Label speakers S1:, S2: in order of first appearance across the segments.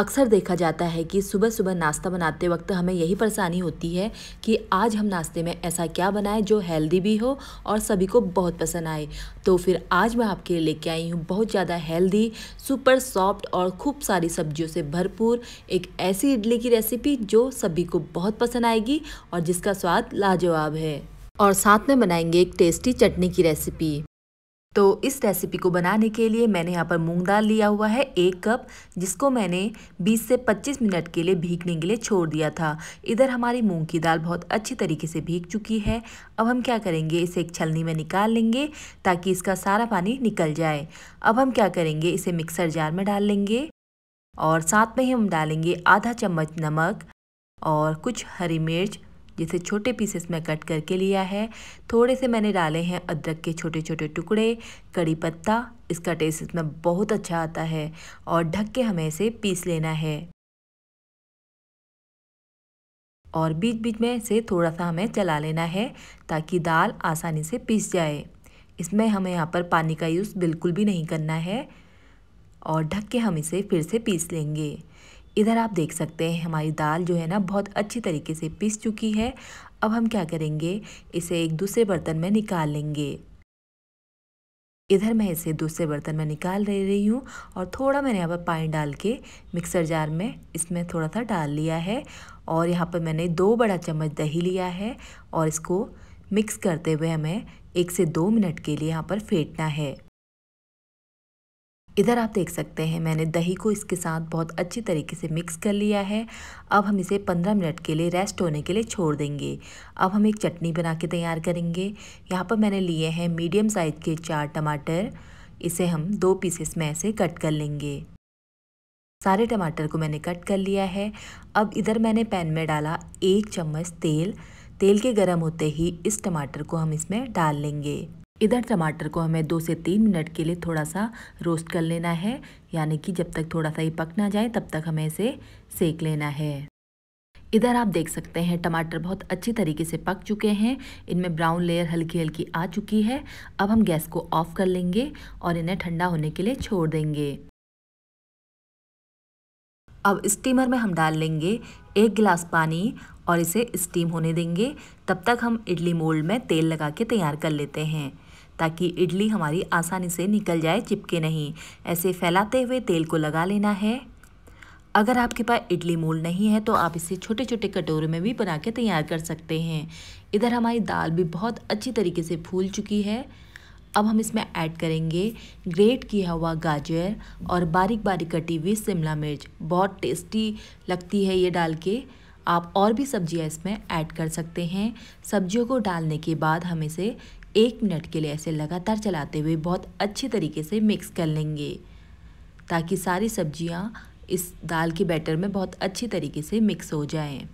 S1: अक्सर देखा जाता है कि सुबह सुबह नाश्ता बनाते वक्त हमें यही परेशानी होती है कि आज हम नाश्ते में ऐसा क्या बनाएं जो हेल्दी भी हो और सभी को बहुत पसंद आए तो फिर आज मैं आपके लिए लेके आई हूँ बहुत ज़्यादा हेल्दी सुपर सॉफ्ट और खूब सारी सब्जियों से भरपूर एक ऐसी इडली की रेसिपी जो सभी को बहुत पसंद आएगी और जिसका स्वाद लाजवाब है और साथ में बनाएंगे एक टेस्टी चटनी की रेसिपी तो इस रेसिपी को बनाने के लिए मैंने यहाँ पर मूंग दाल लिया हुआ है एक कप जिसको मैंने 20 से 25 मिनट के लिए भीगने के लिए छोड़ दिया था इधर हमारी मूंग की दाल बहुत अच्छी तरीके से भीग चुकी है अब हम क्या करेंगे इसे एक छलनी में निकाल लेंगे ताकि इसका सारा पानी निकल जाए अब हम क्या करेंगे इसे मिक्सर जार में डाल लेंगे और साथ में ही हम डालेंगे आधा चम्मच नमक और कुछ हरी मिर्च जिसे छोटे पीसेस में कट करके लिया है थोड़े से मैंने डाले हैं अदरक के छोटे छोटे टुकड़े कड़ी पत्ता इसका टेस्ट इसमें बहुत अच्छा आता है और ढक के हमें इसे पीस लेना है और बीच बीच में इसे थोड़ा सा हमें चला लेना है ताकि दाल आसानी से पीस जाए इसमें हमें यहाँ पर पानी का यूज़ बिल्कुल भी नहीं करना है और ढक के हम इसे फिर से पीस लेंगे इधर आप देख सकते हैं हमारी दाल जो है ना बहुत अच्छी तरीके से पीस चुकी है अब हम क्या करेंगे इसे एक दूसरे बर्तन में निकाल लेंगे इधर मैं इसे दूसरे बर्तन में निकाल ले रही हूँ और थोड़ा मैंने यहाँ पर पानी डाल के मिक्सर जार में इसमें थोड़ा सा डाल लिया है और यहाँ पर मैंने दो बड़ा चम्मच दही लिया है और इसको मिक्स करते हुए हमें एक से दो मिनट के लिए यहाँ पर फेंटना है इधर आप देख सकते हैं मैंने दही को इसके साथ बहुत अच्छी तरीके से मिक्स कर लिया है अब हम इसे 15 मिनट के लिए रेस्ट होने के लिए छोड़ देंगे अब हम एक चटनी बना के तैयार करेंगे यहाँ पर मैंने लिए हैं मीडियम साइज़ के चार टमाटर इसे हम दो पीसेस में ऐसे कट कर लेंगे सारे टमाटर को मैंने कट कर लिया है अब इधर मैंने पैन में डाला एक चम्मच तेल तेल के गर्म होते ही इस टमाटर को हम इसमें डाल लेंगे इधर टमाटर को हमें दो से तीन मिनट के लिए थोड़ा सा रोस्ट कर लेना है यानी कि जब तक थोड़ा सा ये पक ना जाए तब तक हमें इसे सेक लेना है इधर आप देख सकते हैं टमाटर बहुत अच्छी तरीके से पक चुके हैं इनमें ब्राउन लेयर हल्की हल्की आ चुकी है अब हम गैस को ऑफ़ कर लेंगे और इन्हें ठंडा होने के लिए छोड़ देंगे अब स्टीमर में हम डाल लेंगे एक गिलास पानी और इसे स्टीम होने देंगे तब तक हम इडली मोल्ड में तेल लगा के तैयार कर लेते हैं ताकि इडली हमारी आसानी से निकल जाए चिपके नहीं ऐसे फैलाते हुए तेल को लगा लेना है अगर आपके पास इडली मोल नहीं है तो आप इसे छोटे छोटे कटोरे में भी बना के तैयार कर सकते हैं इधर हमारी दाल भी बहुत अच्छी तरीके से फूल चुकी है अब हम इसमें ऐड करेंगे ग्रेट किया हुआ गाजर और बारीक बारीक कटी हुई शिमला मिर्च बहुत टेस्टी लगती है ये डाल के आप और भी सब्जियां इसमें ऐड कर सकते हैं सब्जियों को डालने के बाद हम इसे एक मिनट के लिए ऐसे लगातार चलाते हुए बहुत अच्छे तरीके से मिक्स कर लेंगे ताकि सारी सब्जियां इस दाल के बैटर में बहुत अच्छे तरीके से मिक्स हो जाएं।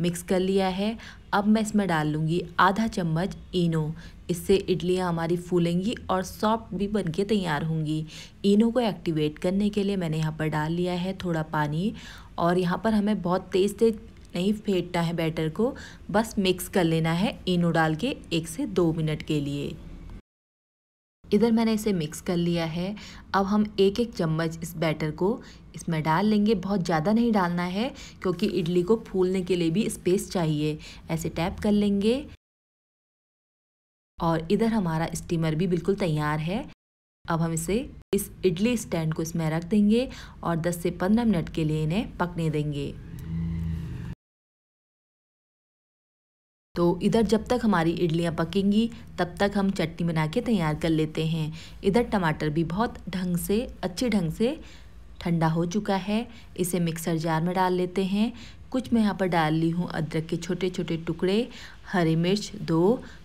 S1: मिक्स कर लिया है अब मैं इसमें डाल लूँगी आधा चम्मच इनो इससे इडलियाँ हमारी फूलेंगी और सॉफ्ट भी बनके तैयार होंगी इनो को एक्टिवेट करने के लिए मैंने यहाँ पर डाल लिया है थोड़ा पानी और यहाँ पर हमें बहुत तेज़ तेज़ नहीं फेंटना है बैटर को बस मिक्स कर लेना है इनो डाल के एक से दो मिनट के लिए इधर मैंने इसे मिक्स कर लिया है अब हम एक एक चम्मच इस बैटर को इसमें डाल लेंगे बहुत ज़्यादा नहीं डालना है क्योंकि इडली को फूलने के लिए भी स्पेस चाहिए ऐसे टैप कर लेंगे और इधर हमारा स्टीमर भी बिल्कुल तैयार है अब हम इसे इस इडली स्टैंड को इसमें रख देंगे और 10 से 15 मिनट के लिए इन्हें पकने देंगे तो इधर जब तक हमारी इडलियाँ पकेंगी तब तक हम चटनी बना के तैयार कर लेते हैं इधर टमाटर भी बहुत ढंग से अच्छे ढंग से ठंडा हो चुका है इसे मिक्सर जार में डाल लेते हैं कुछ मैं यहाँ पर डाल ली हूँ अदरक के छोटे छोटे टुकड़े हरी मिर्च दो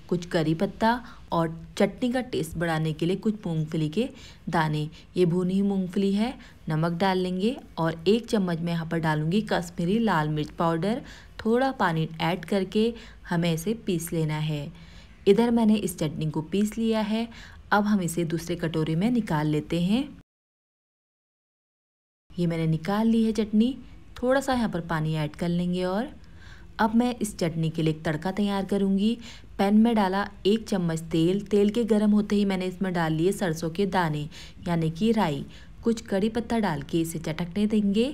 S1: कुछ करी पत्ता और चटनी का टेस्ट बढ़ाने के लिए कुछ मूंगफली के दाने ये भुनी हुई मूंगफली है नमक डाल लेंगे और एक चम्मच मैं यहाँ पर डालूँगी कश्मीरी लाल मिर्च पाउडर थोड़ा पानी ऐड करके हमें इसे पीस लेना है इधर मैंने इस चटनी को पीस लिया है अब हम इसे दूसरे कटोरे में निकाल लेते हैं ये मैंने निकाल ली है चटनी थोड़ा सा यहाँ पर पानी ऐड कर लेंगे और अब मैं इस चटनी के लिए एक तड़का तैयार करूँगी पैन में डाला एक चम्मच तेल तेल के गर्म होते ही मैंने इसमें डाल लिए सरसों के दाने यानी कि राई कुछ कड़ी पत्ता डाल के इसे चटकने देंगे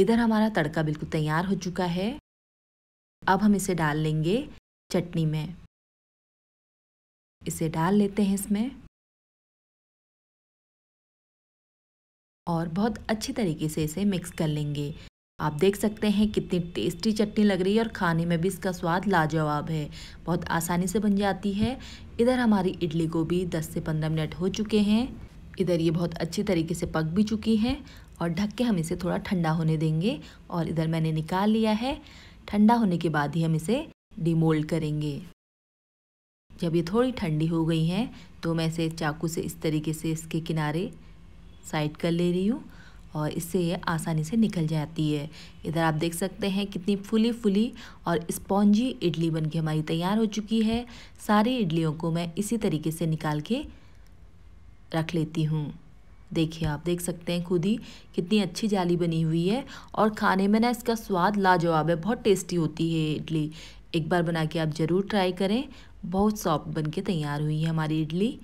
S1: इधर हमारा तड़का बिल्कुल तैयार हो चुका है अब हम इसे डाल लेंगे चटनी में इसे डाल लेते हैं इसमें और बहुत अच्छी तरीके से इसे मिक्स कर लेंगे आप देख सकते हैं कितनी टेस्टी चटनी लग रही है और खाने में भी इसका स्वाद लाजवाब है बहुत आसानी से बन जाती है इधर हमारी इडली को भी 10 से 15 मिनट हो चुके हैं इधर ये बहुत अच्छी तरीके से पक भी चुकी है और ढक के हम इसे थोड़ा ठंडा होने देंगे और इधर मैंने निकाल लिया है ठंडा होने के बाद ही हम इसे डिमोल्ड करेंगे जब ये थोड़ी ठंडी हो गई है तो मैं इसे चाकू से इस तरीके से इसके किनारे साइड कर ले रही हूँ और इससे ये आसानी से निकल जाती है इधर आप देख सकते हैं कितनी फुली फुली और स्पॉन्जी इडली बन के हमारी तैयार हो चुकी है सारी इडलियों को मैं इसी तरीके से निकाल के रख लेती हूँ देखिए आप देख सकते हैं खुद ही कितनी अच्छी जाली बनी हुई है और खाने में ना इसका स्वाद लाजवाब है बहुत टेस्टी होती है इडली एक बार बना के आप ज़रूर ट्राई करें बहुत सॉफ्ट बन के तैयार हुई है हमारी इडली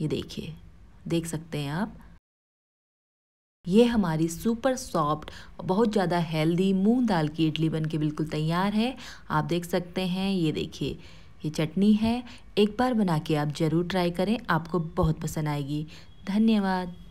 S1: ये देखिए देख सकते हैं आप ये हमारी सुपर सॉफ्ट बहुत ज़्यादा हेल्दी मूंग दाल की इडली बन के बिल्कुल तैयार है आप देख सकते हैं ये देखिए ये चटनी है एक बार बना के आप ज़रूर ट्राई करें आपको बहुत पसंद आएगी धन्यवाद